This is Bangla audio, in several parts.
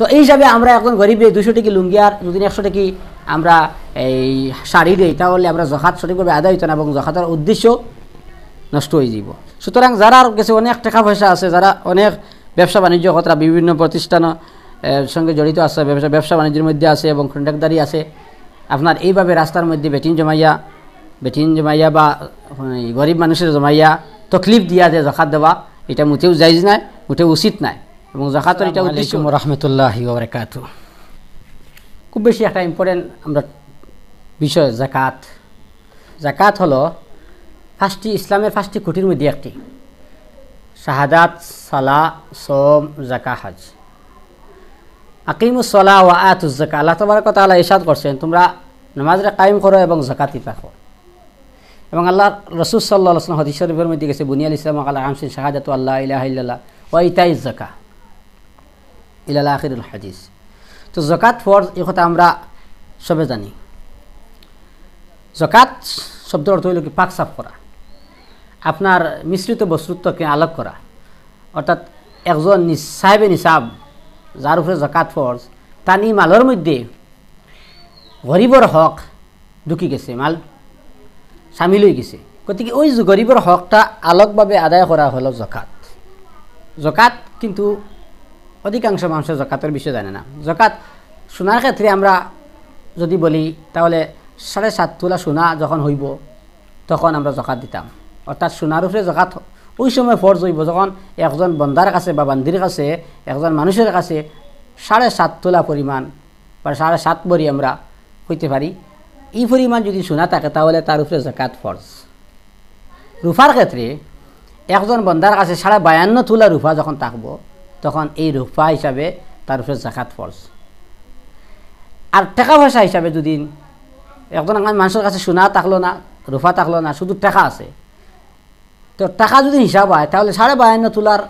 তো এই হিসাবে আমরা এখন গরিবে দুশো টাকি লুঙ্গি আর যদি একশো টাকি আমরা এই শাড়ি দিই তাহলে আমরা জখাত সঠিকভাবে আদায় হইত না এবং জখাতের উদ্দেশ্য নষ্ট হয়ে যাব সুতরাং যারা আর কিছু অনেক টাকা পয়সা আছে যারা অনেক ব্যবসা বাণিজ্য কথা বিভিন্ন প্রতিষ্ঠান সঙ্গে জড়িত আছে ব্যবসা ব্যবসা বাণিজ্যের মধ্যে আছে এবং কন্ট্রাক্টদারি আছে আপনার এইভাবে রাস্তার মধ্যে বেটিন জমাইয়া বেটিন জমাইয়া বা গরিব মানুষের জমাইয়া তকলিফ দিয়া যে জখাত দেওয়া এটা মুঠেও যাইজ নাই মুঠেও উচিত নাই এবং জাকাতের এটা উদ্দেশ্য রহমতুল্লাহ খুব বেশি একটা ইম্পর্টেন্ট আমরা বিষয় জাকাত জাকাত হলো ফার্স্টটি ইসলামের ফার্স্টটি কুটির মধ্যে একটি শাহাদাত সালা সোম জাকা হজ আকিমুসলা ও জাকা আল্লাহ তোমার কথা আল্লাহ ইসাদ করছেন তোমরা নামাজরা কায়েম করো এবং জাকাতি পাখো এবং আল্লাহ রসুল সাল্লাহ আসলাম হদিস শরীফের মধ্যে গেছে বুনিয়াল ইসলাম আল্লাহ আমসিন শাহাদাত আল্লাহ ইলাহ ইল্লাহ ওয়াইতাই জাকা ইলালাখিরুল হাদিস তো জকাত ফর্জ এই কথা আমরা সবে জানি জকাত শব্দ অর্থ হইল কি পাক সাফ করা আপনার মিশ্রিত বস্তুত্বকে আলোক করা অর্থাৎ একজন নিঃসাহেবে নিসাব যার উপরে জকাত ফর্জ তার মালর মধ্যে গরিবর হক ঢুকি গেছে মাল সামিল হয়ে গেছে গতিকে ওই গরিবর হকটা আলোকভাবে আদায় করা হ'ল জকাত জকাত কিন্তু অধিকাংশ মানুষের জকাতের বিষয়ে জানে না জকাত সোনার ক্ষেত্রে আমরা যদি বলি তাহলে সাড়ে সাত তোলা সোনা যখন হইব তখন আমরা জকাত দিতাম অর্থাৎ সোনার উপরে জকাত ওই সময় ফর্জ হইব যখন একজন বন্দার কাছে বা বান্দির কাছে একজন মানুষের কাছে সাড়ে সাত তোলা পরিমাণ বা সাড়ে সাত ভরি আমরা হইতে পারি এই পরিমাণ যদি সোনা থাকে তাহলে তার উপরে জকাত ফর্জ রুফার ক্ষেত্রে একজন বন্দার কাছে সাড়ে বায়ান্ন তোলা রুফা যখন থাকবো তখন এই রূপা হিসাবে তার উপরে জাকাত ফরজ আর টাকা পয়সা হিসাবে যদি এখন আমার মানুষের কাছে সোনা থাকলো না রূপা থাকলো না শুধু টাকা আছে তো টাকা যদি হিসাব হয় তাহলে সাড়ে বায়ান্ন তোলার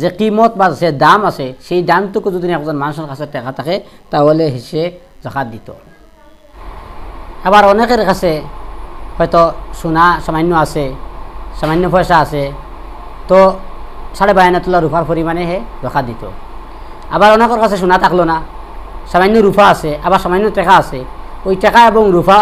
যে কিমত বা যে দাম আছে সেই দামটুকু যদি একজন মানুষের কাছে টাকা থাকে তাহলে সে জাকাত দিত আবার অনেকের কাছে হয়তো সোনা সামান্য আছে সামান্য পয়সা আছে তো সাড়ে বায়ানা তোলা রূপার পরিমাণে হে ধোকা দিত আবার অনেকের কাছে শোনা থাকলো না সামান্য রূপা আছে আবার সামান্য টেকা আছে ওই টেকা এবং রূপা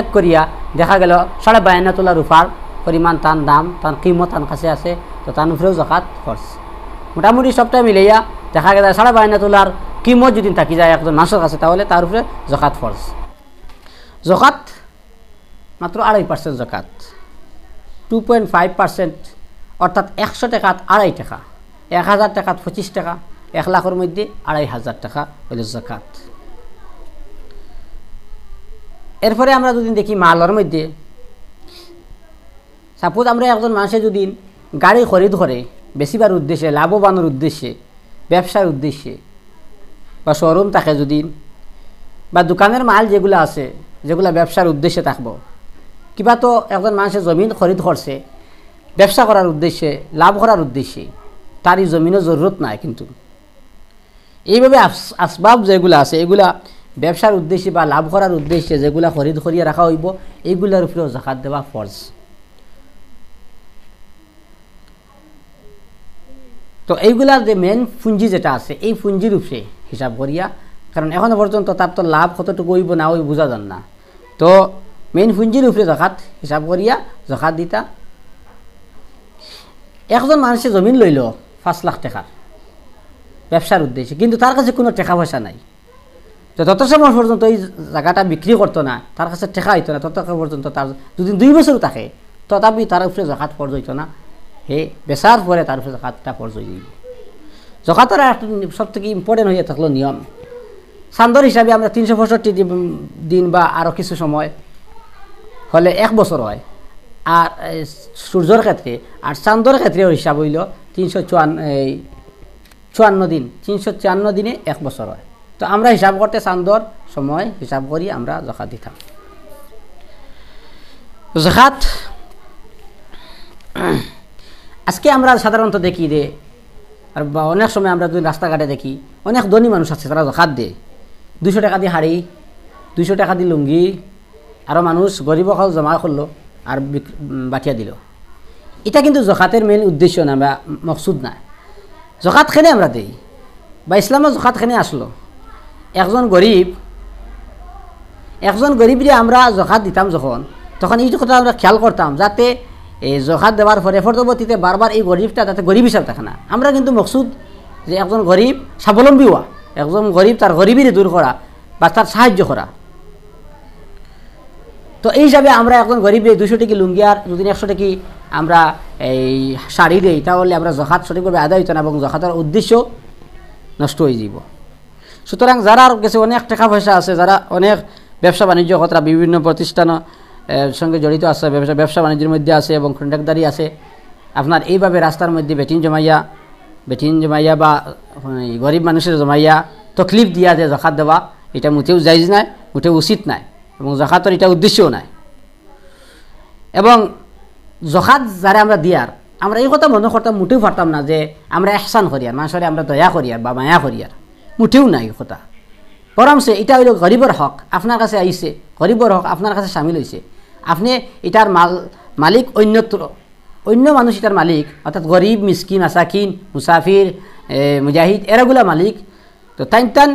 এক করিয়া দেখা গেল সাড়ে বায়না তোলা রূপার পরিমাণ তান দাম তান কিমত তার কাছে আছে তো তার উপরেও জকাত খরচ মোটামুটি সবটা মিলাইয়া দেখা গেল সাড়ে বায়না তোলার কিমত যদি থাকি যায় একজন মানুষের কাছে তাহলে তার উপরে জকাত ফরজ জকাত মাত্র আড়াই পার্সেন্ট জকাত টু পয়েন্ট ফাইভ পার্সেন্ট অর্থাৎ একশো টাকাত আড়াই টাকা এক হাজার টাকাত পঁচিশ টাকা এক লাখের মধ্যে আড়াই হাজার টাকা হইল জাকাত এরপরে আমরা যদি দেখি মালের মধ্যে সাপোজ আমরা একজন মানুষে যদি গাড়ি খরিদ করে বেশিবার উদ্দেশ্যে লাভবানের উদ্দেশ্যে ব্যবসার উদ্দেশ্যে বা শোরুম থাকে যদি বা দোকানের মাল যেগুলো আছে যেগুলো ব্যবসার উদ্দেশ্যে থাকবো কিবা তো একজন মানুষে জমিন খরিদ করছে ব্যবসা করার উদ্দেশ্যে লাভ করার উদ্দেশ্যে তারই জমিনও জরুরত নাই কিন্তু এইভাবে আসবাব যেগুলো আছে এগুলা ব্যবসার উদ্দেশ্যে বা লাভ করার উদ্দেশ্যে যেগুলা খরিদ করিয়া রাখা হইব এইগুলার উপরেও জাকাত দেওয়া ফরজ তো এইগুলার যে মেন পুঁজি যেটা আছে এই পুঁজির উপরে হিসাব করিয়া কারণ এখনও পর্যন্ত তার তো লাভ কতটুকু হইব না ওই বোঝা যান না তো মেন পুঁজির উপরে জখাত হিসাব করিয়া জখাত দিতা একজন মানুষে জমিন লইল পাঁচ লাখ টাকার ব্যবসার উদ্দেশ্যে কিন্তু তার কাছে কোনো টাকা পয়সা নাই তো তত সময় পর্যন্ত এই জায়গাটা বিক্রি করতো না তার কাছে ঠেকা হইতো না তত পর্যন্ত তার যদি দুই বছরও থাকে তথাপি তার উপরে জখাত ফর্জ হইতো না হে বেচার পরে তার উপরে জখাতটা ফর্জ হয়ে যাইব একটা সব থেকে ইম্পর্টেন্ট হয়ে থাকলো নিয়ম সান্দর হিসাবে আমরা তিনশো পঁয়ষট্টি দিন বা আরও কিছু সময় হলে এক বছর হয় আর সূর্যর ক্ষেত্রে আর চান্দর ক্ষেত্রে হিসাব হইল তিনশো চুয়ান্ন এই চুয়ান্ন দিন তিনশো চুয়ান্ন দিনে এক বছর হয় তো আমরা হিসাব করতে চান্দর সময় হিসাব করি আমরা জখা দিতাম জখাত আজকে আমরা সাধারণত দেখি দে আর বা অনেক সময় আমরা যদি রাস্তাঘাটে দেখি অনেক ধনী মানুষ আছে তারা জখাত দেয় দুশো টাকা দিয়ে হাড়ি দুশো টাকা দিয়ে লুঙ্গি আরও মানুষ গরিব জমা করলো আর বাটিয়া দিল এটা কিন্তু জখাতের মেইন উদ্দেশ্য না বা মকসুদ না জখাত খেনে আমরা দেই বা ইসলামও জখাত আসলো একজন গরিব একজন গরিবরে আমরা জখাত দিতাম যখন তখন এইটো কথা আমরা খেয়াল করতাম যাতে এই জখাত দেওয়ার পরে পরবর্তীতে বারবার এই গরিবটা তাতে গরিব হিসাব থাকে না আমরা কিন্তু মকসুদ যে একজন গরিব স্বাবলম্বী হওয়া একজন গরিব তার গরিবিরে দূর করা বা তার সাহায্য করা তো এই হিসাবে আমরা এখন গরিবে দুশো টাকি লুঙ্গি আর যদি একশো টাকি আমরা এই শাড়ি দিই তাহলে আমরা জখাত সঠিকভাবে আদায় হইত না এবং জখাতের উদ্দেশ্য নষ্ট হয়ে যাব সুতরাং যারা কিছু অনেক টাকা পয়সা আছে যারা অনেক ব্যবসা বাণিজ্য কথা বিভিন্ন প্রতিষ্ঠান সঙ্গে জড়িত আছে ব্যবসা ব্যবসা বাণিজ্যের মধ্যে আছে এবং কন্ট্রাক্টদারি আছে আপনার এইভাবে রাস্তার মধ্যে বেটিন জমাইয়া বেটিন জমাইয়া বা গরিব মানুষের জমাইয়া তকলিফ দিয়া যে জখাত দেওয়া এটা মোটেও যাইজ নাই মোটেও উচিত নাই এবং জখাতর এটা উদ্দেশ্যও নাই এবং জখাত যারা আমরা দিয়ার আমরা এই কথা মনে করতাম মুঠেও পারতাম না যে আমরা এহসান করি আর মানুষের আমরা দয়া করি আর বা মায়া করি আর মুঠেও নাই এই কথা পরমসে এটা হইল গরিবর হক আপনার কাছে আইছে গরিবর হক আপনার কাছে সামিল হয়েছে আপনি এটার মাল মালিক অন্যত্র অন্য মানুষ এটার মালিক অর্থাৎ গরিব মিসকিন আসাকিন মুসাফির মুজাহিদ এরাগুলা মালিক তো তাইন তান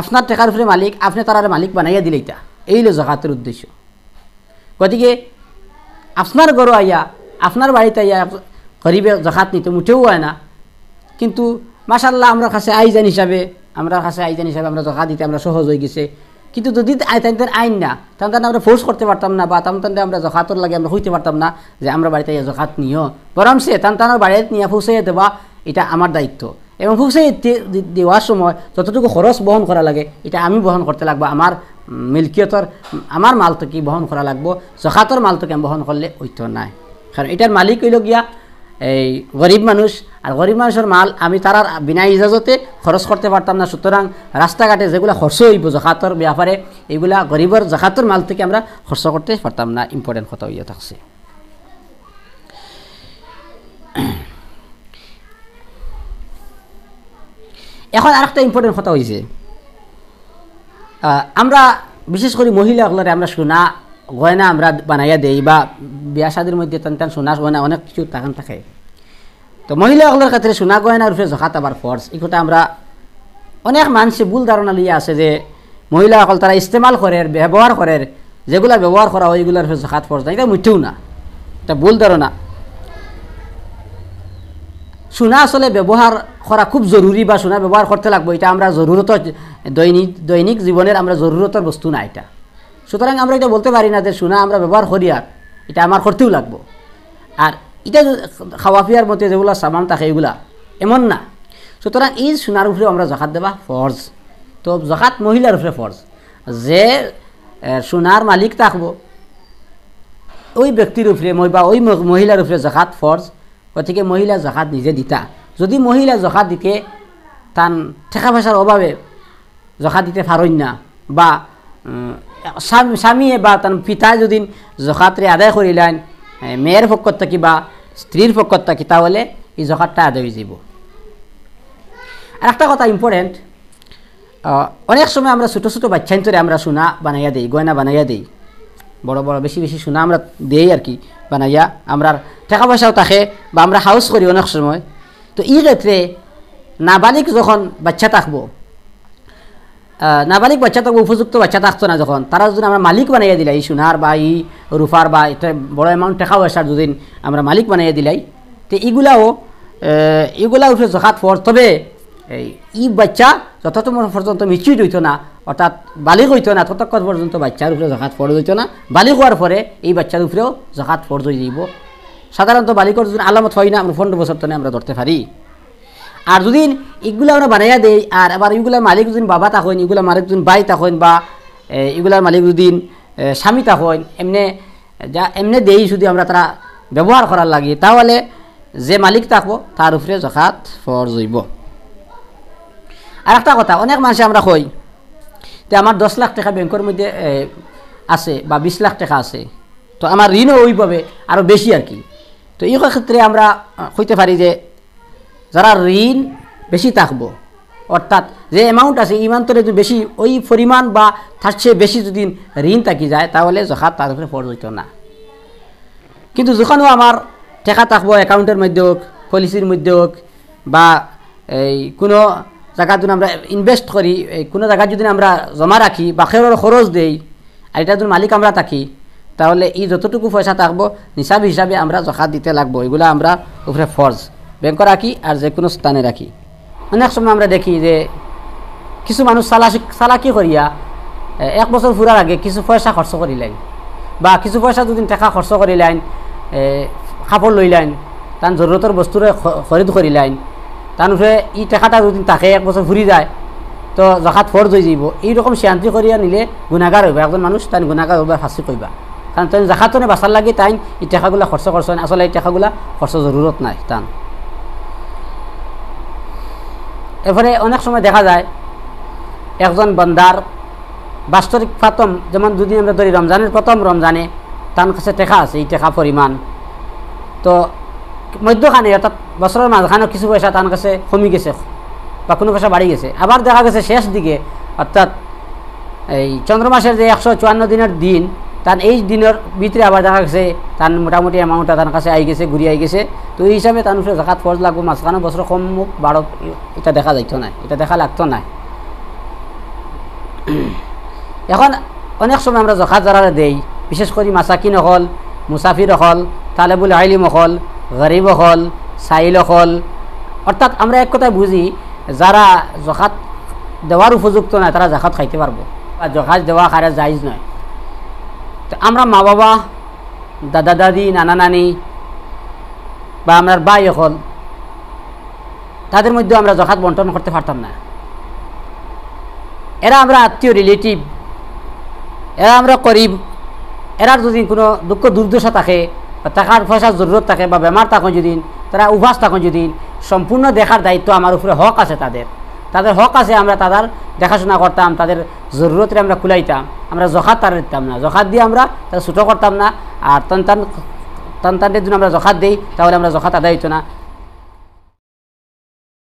আপনার টেকার উপরে মালিক আপনি তার মালিক বানাইয়া দিলে এটা এই হলো জাকাতের উদ্দেশ্য গতিকে আপনার গরু আইয়া আপনার বাড়িতে আইয়া গরিবে জাকাত নিতে মুঠেও হয় না কিন্তু মাসাল্লাহ আমরা কাছে আইজান হিসাবে আমরা কাছে আইজান হিসাবে আমরা জাকাত দিতে আমরা সহজ হয়ে গেছে কিন্তু যদি তাদের আইন না তাদের আমরা ফোর্স করতে পারতাম না বা তাদের আমরা জখাতর লাগে আমরা হইতে পারতাম না যে আমরা বাড়িতে জখাত নিও বরং সে তাদের বাড়িতে নিয়ে ফুসাইয়া দেওয়া এটা আমার দায়িত্ব এবং ফুসাই দেওয়ার সময় যতটুকু খরচ বহন করা লাগে এটা আমি বহন করতে লাগবো আমার মিল্কিয়তৰ আমাৰ মালটো কি বহন কৰা লাগিব জখাতৰ মালটো কেম বহন কৰিলে ঐত্য নাই কাৰণ এতিয়া মালিক কৰিবলগীয়া এই গৰীব মানুহ আৰু গৰীব মানুহৰ মাল আমি তাৰ বিনা ইজাজতে খৰচ কৰিব পাৰতাম না সুতৰাং ৰাস্তা ঘাটে যেগুলা খৰচ হৈব জখাতৰ ব্যাপাৰে এইবিলাক গৰীবৰ জকাতৰ মাল থাকি আমাৰ খৰচ কৰিব পাৰতাম না ইম্পৰ্টেণ্ট কথা ইয়াত আছে এখন আৰু এটা ইম্পৰ্টেণ্ট কথা হৈছে আমরা বিশেষ করে মহিলাগুলোরে আমরা সোনা গয়না আমরা বানাইয়া দেই বা বিয়া সাদির মধ্যে টান টান সোনা গয়না অনেক কিছু টাকান থাকে তো মহিলাগুলোর ক্ষেত্রে সোনা গয়না রূপে জখাত আবার ফর্স এই কথা আমরা অনেক মানুষের ভুল ধারণা লিয়ে আছে যে মহিলাসকল তারা ইস্তেমাল করে ব্যবহার করে যেগুলা ব্যবহার করা হয় এগুলোর জখাত ফর্স না এটা মুঠেও না এটা ভুল ধারণা সোনা আসলে ব্যবহার করা খুব জরুরি বা শোনা ব্যবহার করতে লাগবো এটা আমরা জরুরত দৈনিক দৈনিক জীবনের আমরা জরুরতর বস্তু না এটা সুতরাং আমরা এটা বলতে পারি না যে সোনা আমরা ব্যবহার করি আর এটা আমার করতেও লাগবো আর এটা খাওয়া পিয়ার মতে যেগুলো সামান থাকে এগুলা এমন না সুতরাং এই সোনার উপরে আমরা জখাত দেবা ফর্জ তো জখাত মহিলার উপরে ফর্জ যে সোনার মালিক থাকবো ওই ব্যক্তির উপরে বা ওই মহিলার উপরে জখাত ফর্জ গতিকে মহিলা জখাত নিজে দিতা যদি মহিলা জখা দিতে তান ঠেকা ভাষার অভাবে জখা দিতে পারেন না বা স্বামীয়ে বা তার পিতা যদি জখাতে আদায় করিলেন মেয়ের পক্ষত থাকি বা স্ত্রীর পক্ষত থাকি তাহলে এই জখাতটা আদায় হয়ে যাব আর একটা কথা ইম্পর্টেন্ট অনেক সময় আমরা ছোটো ছোটো বাচ্চান্তরে আমরা সোনা বানাইয়া দিই গয়না বানাইয়া দিই বড় বড় বেশি বেশি সোনা আমরা দিই আর কি বানাইয়া আমরা টাকা পয়সাও থাকে বা আমরা হাউস করি অনেক সময় তো এই ক্ষেত্রে নাবালিক যখন বাচ্চা থাকবো নাবালিক বাচ্চা থাকবো উপযুক্ত বাচ্চা থাকতো না যখন তারা যদি আমরা মালিক বানাইয়া দিলাই সোনার বা ই রুফার বা এটা বড় অ্যামাউন্ট টাকা পয়সার যদি আমরা মালিক বানাইয়া দিলাই তো এগুলাও এগুলা উঠে জখাত ফর তবে ই বাচ্চা যতক্ষণ পর্যন্ত মিচিউড হইতো না অর্থাৎ বালিক হইতো না ততক্ষণ পর্যন্ত বাচ্চার উপরে জখাত ফর হইতো না বালিক হওয়ার পরে এই বাচ্চার উপরেও জখাত ফরজ হয়ে যাইব সাধারণত বালিকর যদি আলামত হয় না আমরা পনেরো বছর আমরা ধরতে পারি আর যদি এগুলো আমরা বানাইয়া দেই আর আবার এগুলার মালিক যদি বাবা তা হইন এগুলার মালিক যদি বাই তা হইন বা এগুলার মালিক যদি স্বামী তা হইন এমনে যা এমনে দেই যদি আমরা তারা ব্যবহার করার লাগে তাহলে যে মালিক থাকবো তার উপরে জখাত ফরজ হইব আর একটা কথা অনেক মানুষে আমরা কই যে আমার দশ লাখ টাকা ব্যাংকের মধ্যে আছে বা বিশ লাখ টাকা আছে তো আমার ঋণও ওইভাবে আরও বেশি আর কি তো এই ক্ষেত্রে আমরা কইতে পারি যে যারা ঋণ বেশি থাকবো অর্থাৎ যে অ্যামাউন্ট আছে ইমান্তরে যদি বেশি ওই পরিমাণ বা তার চেয়ে বেশি যদি ঋণ থাকি যায় তাহলে জখাত তার উপরে ফরজ না কিন্তু যখনও আমার টেকা থাকবো অ্যাকাউন্টের মধ্যে হোক পলিসির মধ্যে হোক বা এই কোনো জায়গা যদি আমরা ইনভেস্ট করি কোনো জায়গা যদি আমরা জমা রাখি বা খেরোর খরচ দেই আর এটা যদি মালিক আমরা থাকি তাহলে এই যতটুকু পয়সা থাকবো নিসাব হিসাবে আমরা জখাত দিতে লাগবো এগুলো আমরা উপরে ফর্জ ব্যাংকে রাখি আর যে কোনো স্থানে রাখি অনেক সময় আমরা দেখি যে কিছু মানুষ চালাকি চালাকি করিয়া এক বছর ফুরার আগে কিছু পয়সা খরচ করি লাইন বা কিছু পয়সা দুদিন টাকা খরচ করি লাইন কাপড় লই লাইন তান জরুরতর বস্তুরে খরিদ করি লাইন তার উপরে ই টাকাটা দুদিন তাকে এক বছর ঘুরি যায় তো জখাত ফর্জ হয়ে যাইব এইরকম শান্তি করিয়া নিলে গুণাগার হইবা একজন মানুষ তান গুণাগার হইবা ফাঁসি কইবা কারণ তাই জাখাতনে বাচাৰ লাগি তাই খরচ খৰচ খৰচ মানে আচলতে ইতিহাসগুলো খরচ জরুরত নাই তান এরপরে অনেক সময় দেখা যায় একজন বন্দার বাস্তবিক প্রথম যেমন যদি আমরা ধরি রমজানের প্রথম রমজানে তার কাছে টেকা আছে এই পরিমাণ তো মধ্যখানে অর্থাৎ বছরের মাঝখানে কিছু পয়সা তার কাছে কমি গেছে বা কোনো পয়সা বাড়ি গেছে আবার দেখা গেছে শেষ দিকে অর্থাৎ এই মাসের যে একশো চুয়ান্ন দিনের দিন তার এই দিনের ভিতরে আবার দেখা গেছে তার মোটামুটি অ্যামাউন্টটা তার কাছে আই গেছে ঘুরি আই গেছে তো এই হিসাবে তার উপরে জাকাত ফরজ লাগবো মাঝখানে বছর কম বারো এটা দেখা যাইতো না এটা দেখা লাগতো না এখন অনেক সময় আমরা জখাত যারা দেই বিশেষ করে মাসাকিন হল মুসাফির হল তালেবুল আইলিম হল গরিব হল সাইল হল অর্থাৎ আমরা এক কথায় বুঝি যারা জখাত দেওয়ার উপযুক্ত নয় তারা জাকাত খাইতে পারবো বা জখাত দেওয়া খারা জায়জ নয় তো আমরা মা বাবা দাদা দাদি নানা নানি বা আমরা ভাই হল তাদের মধ্যে আমরা জখাত বন্টন করতে পারতাম না এরা আমরা আত্মীয় রিলেটিভ এরা আমরা করিব এরা যদি কোনো দুঃখ দুর্দশা থাকে বা টাকার পয়সার জরুরত থাকে বা বেমার থাকুন যদি তারা উভাস থাকুন যদি সম্পূর্ণ দেখার দায়িত্ব আমার উপরে হক আছে তাদের তাদের হক আছে আমরা তাদের দেখাশোনা করতাম তাদের জরুরতরে আমরা খুলাইতাম আমরা জখাত তারা দিতাম না জখাত দিয়ে আমরা তাদের ছুটো করতাম না আর তন্তান তন্তানদের জন্য আমরা জখাত দিই তাহলে আমরা জখাত আদায় হইতো না